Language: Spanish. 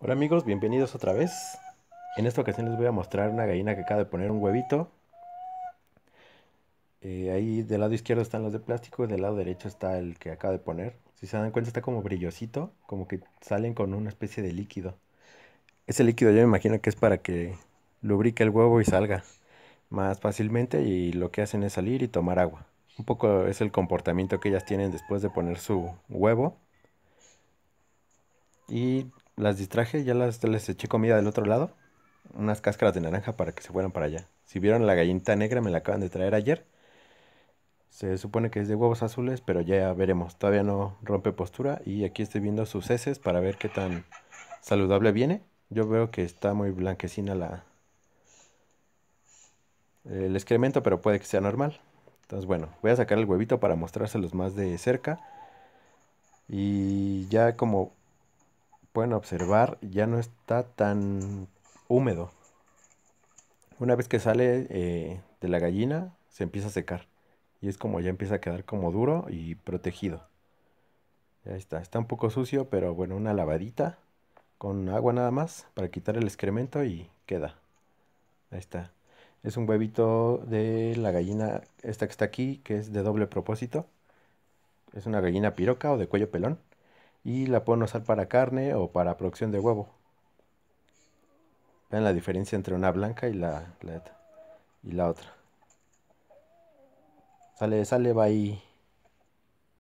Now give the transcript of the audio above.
Hola amigos, bienvenidos otra vez. En esta ocasión les voy a mostrar una gallina que acaba de poner un huevito. Eh, ahí del lado izquierdo están los de plástico y del lado derecho está el que acaba de poner. Si se dan cuenta está como brillosito, como que salen con una especie de líquido. Ese líquido yo me imagino que es para que lubrique el huevo y salga más fácilmente y lo que hacen es salir y tomar agua. Un poco es el comportamiento que ellas tienen después de poner su huevo. Y las distraje, ya las, les eché comida del otro lado. Unas cáscaras de naranja para que se fueran para allá. Si vieron la gallinita negra, me la acaban de traer ayer. Se supone que es de huevos azules, pero ya veremos. Todavía no rompe postura. Y aquí estoy viendo sus heces para ver qué tan saludable viene. Yo veo que está muy blanquecina la, el excremento, pero puede que sea normal. Entonces, bueno, voy a sacar el huevito para mostrárselos más de cerca. Y ya como pueden observar ya no está tan húmedo. Una vez que sale eh, de la gallina se empieza a secar y es como ya empieza a quedar como duro y protegido. Ya está, está un poco sucio, pero bueno, una lavadita con agua nada más para quitar el excremento y queda. Ahí está. Es un huevito de la gallina esta que está aquí, que es de doble propósito. Es una gallina piroca o de cuello pelón y la pueden usar para carne o para producción de huevo. Vean la diferencia entre una blanca y la, la y la otra. Sale, sale, va ahí